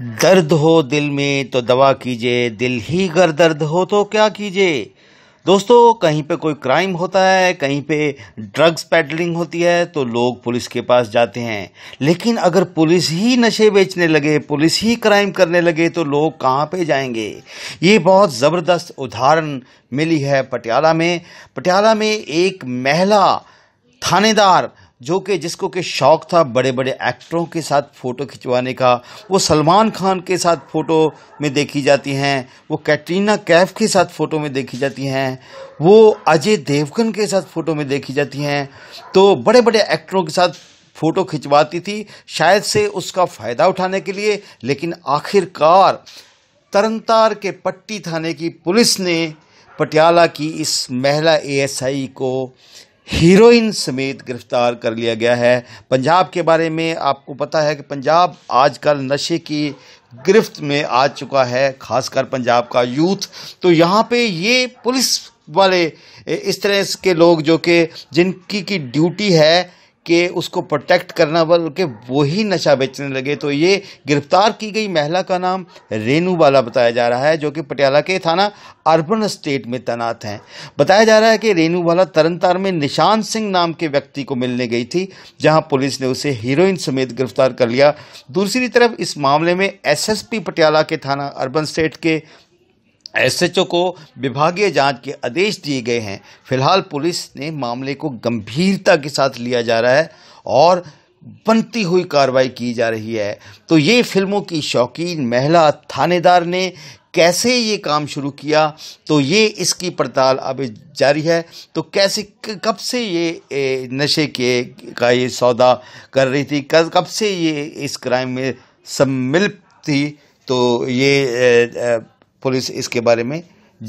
दर्द हो दिल में तो दवा कीजिए दिल ही अगर दर्द हो तो क्या कीजिए दोस्तों कहीं पे कोई क्राइम होता है कहीं पे ड्रग्स पैडलिंग होती है तो लोग पुलिस के पास जाते हैं लेकिन अगर पुलिस ही नशे बेचने लगे पुलिस ही क्राइम करने लगे तो लोग कहाँ पे जाएंगे ये बहुत ज़बरदस्त उदाहरण मिली है पटियाला में पटियाला में एक महिला थानेदार जो कि जिसको कि शौक़ था बड़े बड़े एक्टरों के साथ फ़ोटो खिंचवाने का वो सलमान खान के साथ फ़ोटो में देखी जाती हैं वो कैटरीना कैफ के साथ फ़ोटो में देखी जाती हैं वो अजय देवगन के साथ फ़ोटो में देखी जाती हैं तो बड़े बड़े एक्टरों के साथ फ़ोटो खिंचवाती थी शायद से उसका फ़ायदा उठाने के लिए लेकिन आखिरकार तरनतार के पट्टी थाने की पुलिस ने पटियाला की इस महिला एएसआई को हीरोइन समेत गिरफ्तार कर लिया गया है पंजाब के बारे में आपको पता है कि पंजाब आजकल नशे की गिरफ्त में आ चुका है खासकर पंजाब का यूथ तो यहाँ पे ये पुलिस वाले इस तरह के लोग जो कि जिनकी की ड्यूटी है कि उसको प्रोटेक्ट करना बल्कि वही नशा बेचने लगे तो ये गिरफ्तार की गई महिला का नाम रेनू बाला बताया जा रहा है जो कि पटियाला के थाना अर्बन स्टेट में तैनात हैं बताया जा रहा है कि रेनू बाला तरन में निशान सिंह नाम के व्यक्ति को मिलने गई थी जहां पुलिस ने उसे हीरोइन समेत गिरफ्तार कर लिया दूसरी तरफ इस मामले में एसएसपी पटियाला के थाना अर्बन स्टेट के एसएचओ को विभागीय जांच के आदेश दिए गए हैं फिलहाल पुलिस ने मामले को गंभीरता के साथ लिया जा रहा है और बनती हुई कार्रवाई की जा रही है तो ये फिल्मों की शौकीन महिला थानेदार ने कैसे ये काम शुरू किया तो ये इसकी पड़ताल अब जारी है तो कैसे कब से ये नशे के का ये सौदा कर रही थी कब से ये इस क्राइम में सम्मिलित थी तो ये पुलिस इसके बारे में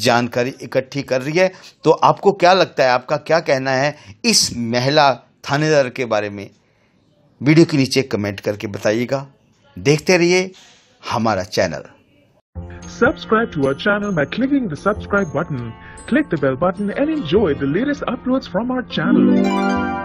जानकारी इकट्ठी कर रही है तो आपको क्या लगता है आपका क्या कहना है इस महिला थानेदार के बारे में वीडियो के नीचे कमेंट करके बताइएगा देखते रहिए हमारा channel subscribe to our channel by clicking the subscribe button click the bell button and enjoy the latest uploads from our channel